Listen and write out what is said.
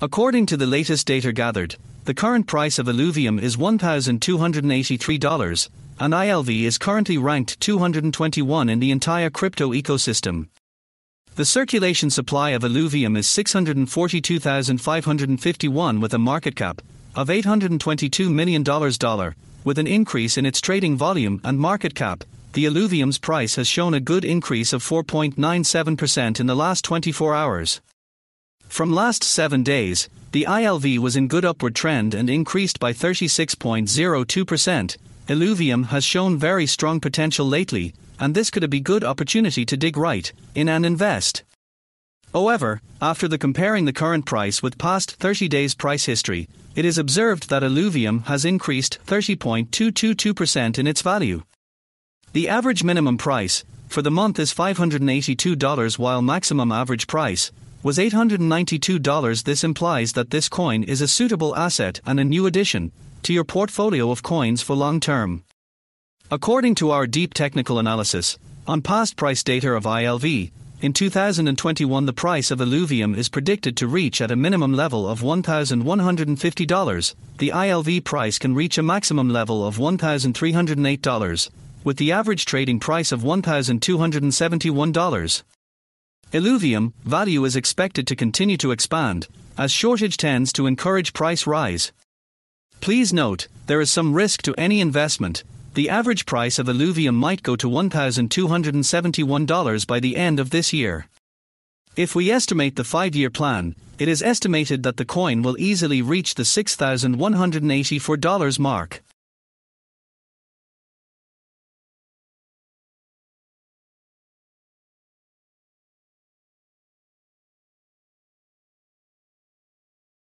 According to the latest data gathered, the current price of alluvium is $1,283, and ILV is currently ranked 221 in the entire crypto ecosystem. The circulation supply of alluvium is 642,551 with a market cap of $822 million, dollar, with an increase in its trading volume and market cap. The alluvium's price has shown a good increase of 4.97% in the last 24 hours. From last 7 days, the ILV was in good upward trend and increased by 36.02%. Alluvium has shown very strong potential lately, and this could be good opportunity to dig right in and invest. However, after the comparing the current price with past 30 days price history, it is observed that alluvium has increased 30.222% in its value. The average minimum price for the month is $582 while maximum average price was $892. This implies that this coin is a suitable asset and a new addition to your portfolio of coins for long term. According to our deep technical analysis, on past price data of ILV, in 2021 the price of alluvium is predicted to reach at a minimum level of $1,150. The ILV price can reach a maximum level of $1,308, with the average trading price of $1,271. Alluvium value is expected to continue to expand, as shortage tends to encourage price rise. Please note, there is some risk to any investment. The average price of alluvium might go to $1,271 by the end of this year. If we estimate the five year plan, it is estimated that the coin will easily reach the $6,184 mark.